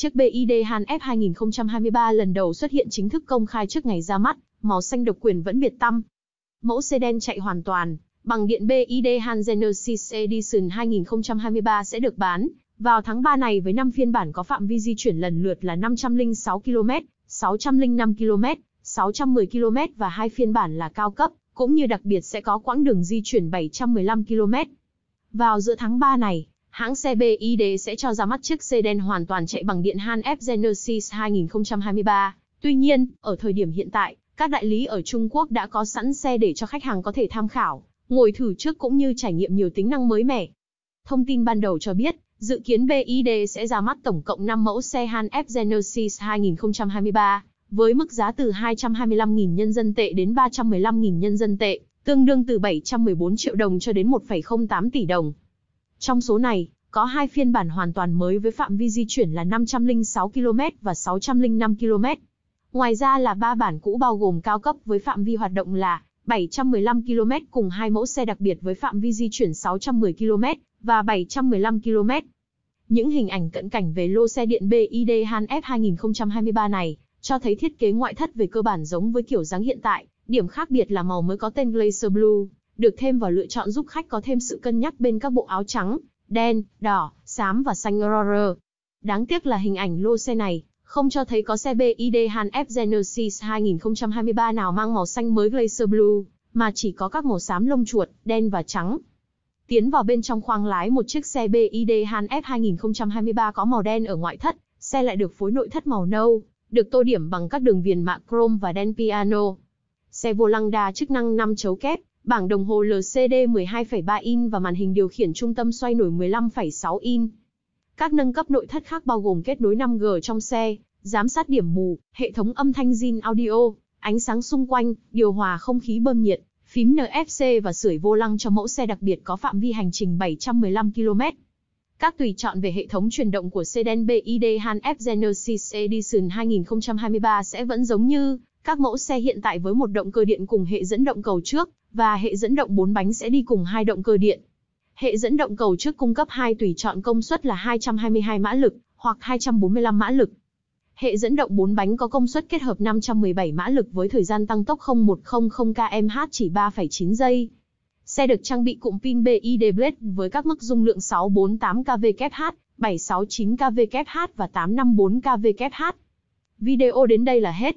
Chiếc BID Han F 2023 lần đầu xuất hiện chính thức công khai trước ngày ra mắt, màu xanh độc quyền vẫn biệt tâm. Mẫu sedan chạy hoàn toàn, bằng điện BID Han Genesis Edition 2023 sẽ được bán vào tháng 3 này với 5 phiên bản có phạm vi di chuyển lần lượt là 506 km, 605 km, 610 km và hai phiên bản là cao cấp, cũng như đặc biệt sẽ có quãng đường di chuyển 715 km. Vào giữa tháng 3 này, hãng xe BYD sẽ cho ra mắt chiếc sedan hoàn toàn chạy bằng điện Han F Genesis 2023. Tuy nhiên, ở thời điểm hiện tại, các đại lý ở Trung Quốc đã có sẵn xe để cho khách hàng có thể tham khảo, ngồi thử trước cũng như trải nghiệm nhiều tính năng mới mẻ. Thông tin ban đầu cho biết, dự kiến BYD sẽ ra mắt tổng cộng 5 mẫu xe Han F Genesis 2023, với mức giá từ 225.000 nhân dân tệ đến 315.000 nhân dân tệ, tương đương từ 714 triệu đồng cho đến 1,08 tỷ đồng. Trong số này, có hai phiên bản hoàn toàn mới với phạm vi di chuyển là 506 km và 605 km. Ngoài ra là ba bản cũ bao gồm cao cấp với phạm vi hoạt động là 715 km cùng hai mẫu xe đặc biệt với phạm vi di chuyển 610 km và 715 km. Những hình ảnh cận cảnh về lô xe điện BID Han F 2023 này cho thấy thiết kế ngoại thất về cơ bản giống với kiểu dáng hiện tại, điểm khác biệt là màu mới có tên Glacier Blue được thêm vào lựa chọn giúp khách có thêm sự cân nhắc bên các bộ áo trắng, đen, đỏ, xám và xanh Rorer. Đáng tiếc là hình ảnh lô xe này không cho thấy có xe BID Han F Genesis 2023 nào mang màu xanh mới Glacier Blue, mà chỉ có các màu xám lông chuột, đen và trắng. Tiến vào bên trong khoang lái một chiếc xe BID Han F 2023 có màu đen ở ngoại thất, xe lại được phối nội thất màu nâu, được tô điểm bằng các đường viền mạ chrome và đen piano. Xe vô lăng đa chức năng 5 chấu kép, Bảng đồng hồ LCD 12,3 in và màn hình điều khiển trung tâm xoay nổi 15,6 in. Các nâng cấp nội thất khác bao gồm kết nối 5G trong xe, giám sát điểm mù, hệ thống âm thanh zin audio, ánh sáng xung quanh, điều hòa không khí bơm nhiệt, phím NFC và sưởi vô lăng cho mẫu xe đặc biệt có phạm vi hành trình 715 km. Các tùy chọn về hệ thống truyền động của sedan BID Han F Genesis Edition 2023 sẽ vẫn giống như các mẫu xe hiện tại với một động cơ điện cùng hệ dẫn động cầu trước và hệ dẫn động 4 bánh sẽ đi cùng hai động cơ điện. Hệ dẫn động cầu trước cung cấp hai tùy chọn công suất là 222 mã lực hoặc 245 mã lực. Hệ dẫn động 4 bánh có công suất kết hợp 517 mã lực với thời gian tăng tốc 0100 kmh chỉ 3,9 giây. Xe được trang bị cụm pin BID Blade với các mức dung lượng 648 kWh, 769 kWh và 854 kWh. Video đến đây là hết.